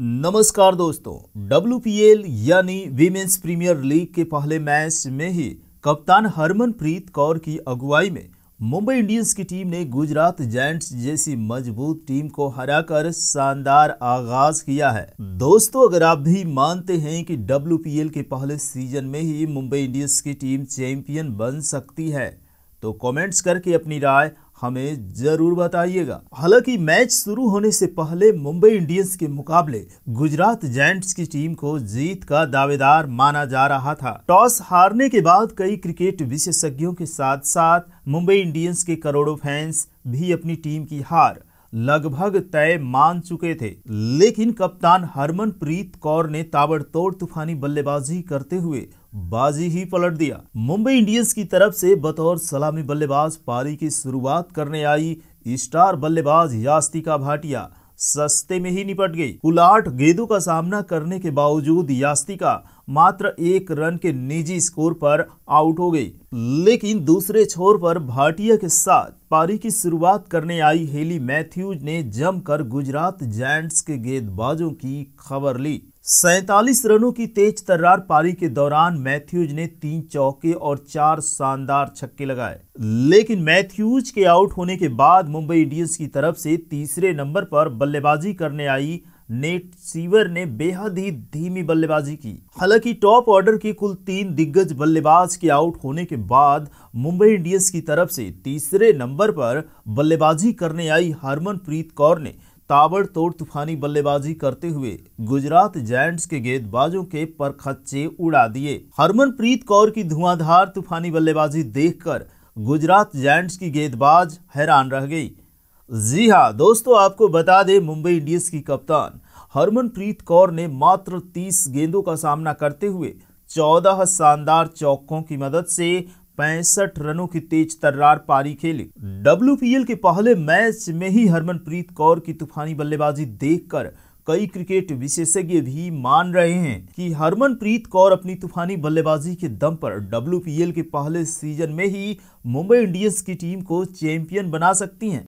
नमस्कार दोस्तों डब्ल्यू यानी वीमेंस प्रीमियर लीग के पहले मैच में ही कप्तान हरमनप्रीत कौर की अगुवाई में मुंबई इंडियंस की टीम ने गुजरात जैंट्स जैसी मजबूत टीम को हराकर शानदार आगाज किया है दोस्तों अगर आप भी मानते हैं कि डब्ल्यू के पहले सीजन में ही मुंबई इंडियंस की टीम चैंपियन बन सकती है तो कमेंट्स करके अपनी राय हमें जरूर बताइएगा हालांकि मैच शुरू होने से पहले मुंबई इंडियंस के मुकाबले गुजरात जैंट्स की टीम को जीत का दावेदार माना जा रहा था टॉस हारने के बाद कई क्रिकेट विशेषज्ञों के साथ साथ मुंबई इंडियंस के करोड़ों फैंस भी अपनी टीम की हार लगभग तय मान चुके थे लेकिन कप्तान हरमनप्रीत कौर ने ताबड़तोड़ तूफानी बल्लेबाजी करते हुए बाजी ही पलट दिया मुंबई इंडियंस की तरफ से बतौर सलामी बल्लेबाज पारी की शुरुआत करने आई स्टार बल्लेबाज यास्तिका भाटिया सस्ते में ही निपट गई कुल आठ गेंदों का सामना करने के बावजूद यास्तिका मात्र एक रन के निजी स्कोर पर आउट हो गई लेकिन दूसरे छोर पर भाटिया के साथ पारी की शुरुआत करने आई हेली मैथ्यूज ने जमकर गुजरात जैंट्स के गेंदबाजों की खबर ली सैतालीस रनों की तेज तर्रार पारी के दौरान मैथ्यूज ने तीन चौके और चार शानदार छक्के लगाए लेकिन मैथ्यूज के आउट होने के बाद मुंबई इंडियंस की तरफ से तीसरे नंबर पर बल्लेबाजी करने आई नेट सीवर ने बेहद ही धीमी बल्लेबाजी की हालांकि टॉप ऑर्डर के कुल तीन दिग्गज बल्लेबाज के आउट होने के बाद मुंबई इंडियंस की तरफ से तीसरे नंबर पर बल्लेबाजी करने आई हरमनप्रीत कौर ने ताबड़तोड़ तूफानी बल्लेबाजी करते हुए गुजरात जायंट्स के गेंदबाजों के परखच्चे उड़ा दिए हरमनप्रीत कौर की धुआंधार तूफानी बल्लेबाजी देखकर गुजरात जायंट्स की गेंदबाज हैरान रह गई जी हाँ दोस्तों आपको बता दें मुंबई इंडियंस की कप्तान हरमनप्रीत कौर ने मात्र 30 गेंदों का सामना करते हुए 14 शानदार चौकों की मदद से पैंसठ रनों की तेज तर्रार पारी खेली डब्ल्यू के पहले मैच में ही हरमनप्रीत कौर की तूफानी बल्लेबाजी देखकर कई क्रिकेट विशेषज्ञ भी मान रहे हैं कि हरमनप्रीत कौर अपनी तूफानी बल्लेबाजी के दम पर डब्ल्यू के पहले सीजन में ही मुंबई इंडियंस की टीम को चैंपियन बना सकती हैं